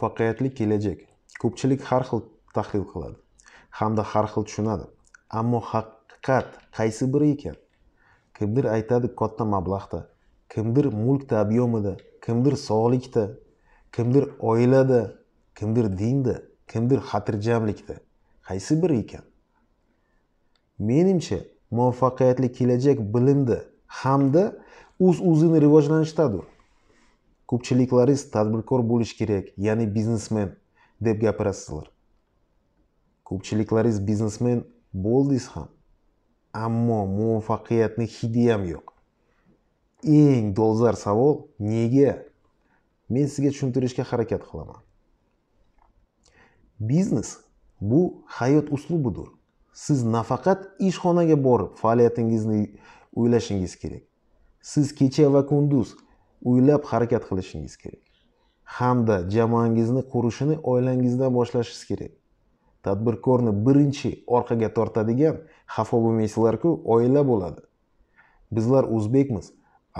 muvaffaqiyatli kelajak ko'pchilik har xil tahlil qiladi hamda har xil tushunadi ammo haqiqat qaysi biri ekan kimdir aytadi katta mablag'da kimdir mulkda объемida kimdir sog'likda kimdir oilada kimdir dinda kimdir xotirjamlikda qaysi biri ekan menimcha muvaffaqiyatli kelajak bilimda hamda o'z uz o'zini rivojlanishdadir ko'pchiliklaringiz tadbirkor bo'lish kerak ya'ni biznesmen deb gapirasizlar ko'pchiliklaringiz biznesmen bo'ldingiz ham ammo muvaffaqiyatni hidi ham yo'q eng dolzarb savol nega men sizga tushuntirishga harakat qilaman biznes bu hayot uslubidir siz nafaqat ishxonaga borib faoliyatingizni o'ylashingiz kerak siz kecha va kunduz o'ylab harakat qilishingiz kerak hamda jamoangizni qurishini oilangizdan boshlashingiz kerak tadbirkorni birinchi orqaga tortadigan xafa bo'lmaysizlarku oila bo'ladi bizlar o'zbekmiz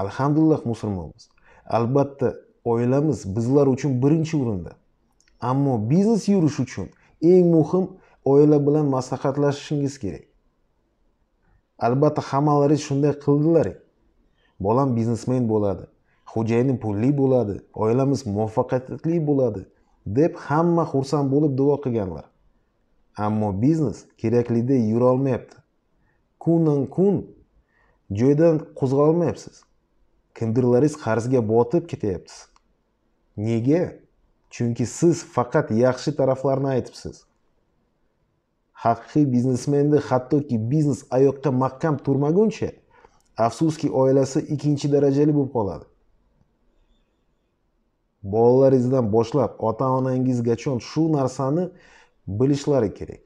alhamdulillah musulmonmiz albatta oilamiz bizlar uchun birinchi o'rinda ammo biznes yurish uchun eng muhim oila bilan maslahatlashishingiz kerak albatta hammalaringiz shunday qildilar bolam biznesmen bo'ladi xo'jayinim pulli bo'ladi oilamiz muvaffaqiyatli bo'ladi deb hamma xursand bo'lib duo qilganlar ammo biznes keraklidek yurolmayapti kundan kun joydan qo'zg'almayapsiz kimdirlaringiz qarzga botib ketyapsiz nega chunki siz faqat yaxshi taraflarni aytibsiz haqiqiy biznesmenni hattoki biznes oyoqqa mahkam turmaguncha afsuski oilasi ikkinchi darajali bo'lib qoladi bolalaringizdan boshlab ota onangizgachon shu narsani bilishlari kerak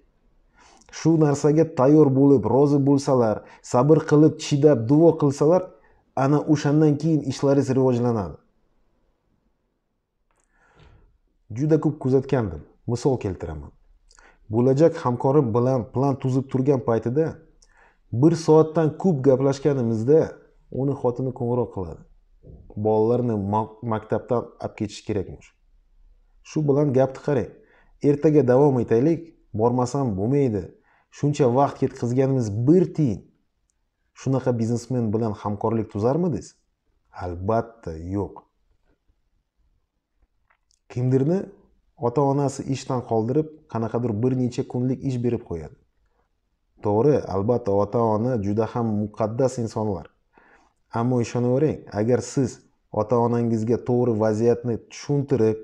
shu narsaga tayyor bo'lib rozi bo'lsalar sabr qilib chidab duo qilsalar ana o'shandan keyin ishlaringiz rivojlanadi juda ko'p kuzatgandim misol keltiraman bo'lajak hamkorim bilan plan tuzib turgan paytida bir soatdan ko'p gaplashganimizda uni xotini qo'ng'iroq qiladi bolalarni maktabdan olib ketish kerakmish shu bilan gapni qarang ertaga davom etaylik bormasam bo'lmaydi shuncha vaqt ketkazganimiz bir tiyin shunaqa biznesmen bilan hamkorlik tuzarmidingiz albatta yo'q kimdirni ota onasi ishdan qoldirib qanaqadir bir necha kunlik ish berib qo'yadi to'g'ri albatta ota ona juda ham muqaddas insonlar ammo ishonavering agar siz ota onangizga to'g'ri vaziyatni tushuntirib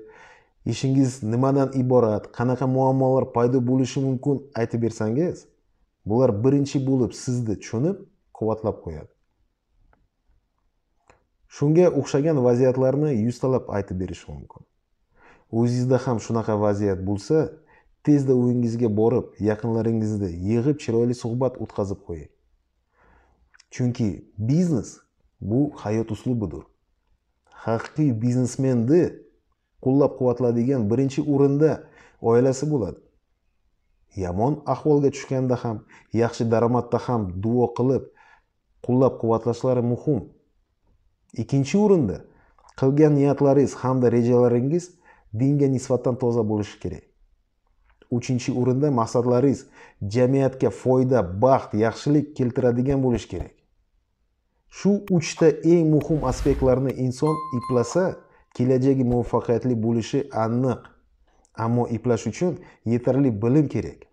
ishingiz nimadan iborat qanaqa muammolar paydo bo'lishi mumkin aytib bersangiz bular birinchi bo'lib sizni tushunib quvvatlab qo'yadi shunga o'xshagan vaziyatlarni yuztalab aytib berishi mumkin o'zingizda ham shunaqa vaziyat bo'lsa tezda uyingizga borib yaqinlaringizni yig'ib chiroyli suhbat o'tkazib qo'ying chunki biznes bu hayot uslubidir haqiqiy biznesmenni qo'llab quvvatlaydigan birinchi o'rinda oilasi bo'ladi yomon ahvolga tushganda ham yaxshi daromadda ham duo qilib qo'llab quvvatlashlari muhim ikkinchi o'rinda qilgan niyatlaringiz hamda rejalaringiz dinga nisbatan toza bo'lishi kerak uchinchi o'rinda maqsadlaringiz jamiyatga foyda baxt yaxshilik keltiradigan bo'lishi kerak shu uchta eng muhim aspektlarni inson iplasa kelajagi muvaffaqiyatli bo'lishi aniq ammo iplash uchun yetarli bilim kerak